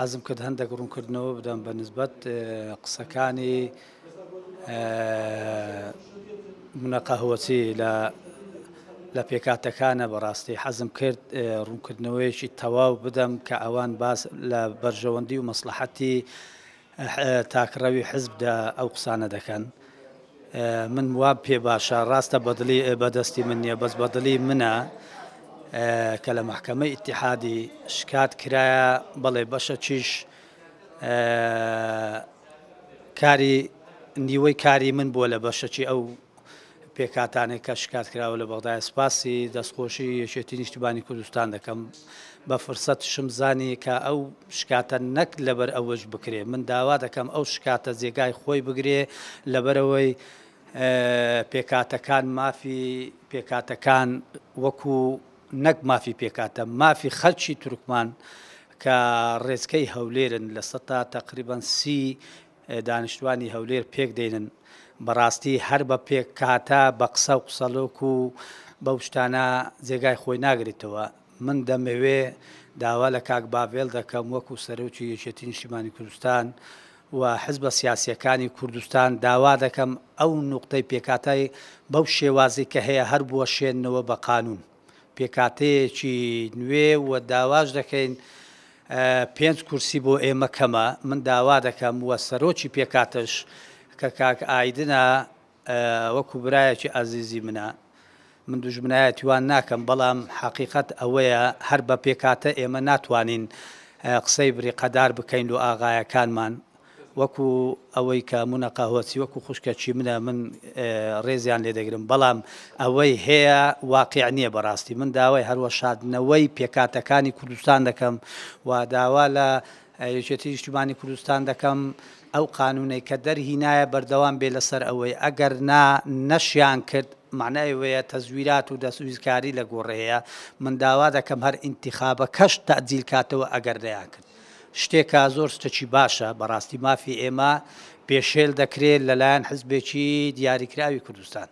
حەزم کرد هەندێک ڕوونکردنەوە بدەم بە نسبەت قسەکانی منەقەهوەچی لە لە پێکاتەکانە بەڕاستی حەزم کرد ڕوونکردنەوەیشی تەواو بدەم کە ئەوان باس لە بەرژەوەندی و مەسلحەتی تاکڕەوی حزبدا ئەو قسانە دەکەن. من واب پێ باشە ڕاستە بەدلی بەدەستی من نیە بەس بەدلی منە. کە لە محکەمە ئیتحادی شکات کرایە بەڵێ بەشە چیش کاری نیوەی کاری من بووە لە بەشەکی ئەو پێکاتانێک کە شکات کراوە لە بەغدای سپاسی دەستخۆشی یەشێتی نیشتیبانی کوردستان دەکەم بە فرسەت شمزانی کە ئەو شکاتە نەک لەبەر ئەوەش بکرێ من داوا دەکەم ئەو شکاتە جێگای خۆی بگرێ لەبەرەوەی پێکاتەکان مافی پێکاتەکان وەکو نەک مافی پێکاتە مافی خەلکی تورکمان کە ڕێزکەی هەولێرن لە سەتا تقریبان سی دانیشتوانی هەولێر پێک دێنن بەڕاستی هەر بە پێک کاتە بە قسە و قسەلۆک و بەو شتانە جێگای خۆی ناگریتەوە من دەمەوێ داوا لە کاک باڤێل دەکەم وەکو سەرۆکی یەکێتی نیشتیمانی کوردستان و حز بە سیاسەکانی کوردستان داوا دەکەم ئەو نوقتەی پێکاتای بەو شێوازی کە هەیە هەر بووە شێنەوە بە قانون. پێکاتەیەکی نوێ و داواش دەکەین پێنج کورسی بۆ ئێمە کەمە من داوا دەکەم وە سەرۆکی پێکاتش کە کاک ئایدنا وەکو برایەکی ئازیزی منە من دوژمنایەتیوان ناکەم بەڵام حقیقت ئەوەیە هەر بە پێکاتە ئێمە ناتوانین قسەی بریقەدار بکەین و ئاغایەکانمان وەکو ئەوەی کە منە قاهوەچی وەکو خوشکە چی منە من ڕێزیان لێ دەگرم بەڵام ئەوەی هەیە واقع نییە بەڕاستی من داوای هەروە شادنەوەی پێکاتەکانی کوردستان دەکەم و داوا لە یەکێتی شتوبانی کوردستان دەکەم ئەو قانونەی کە دەرهی نایە بەردەوام بێ لەسەر ئەوەی ئەگەر نا نەشیان کرد معنای وەیە تەزویرات و دەسویزکاری لە گۆڕەیە من داوا دەکەم هەر انتخابە کەش تەعجیل کاتەوە ئەگەر دەیان کرد شتێکا زۆر شتەکی باشە بەڕاستی مافی ئێمە پێشێل دەکرێت لەلایەن حزبێکی دیاریکراوی کوردستان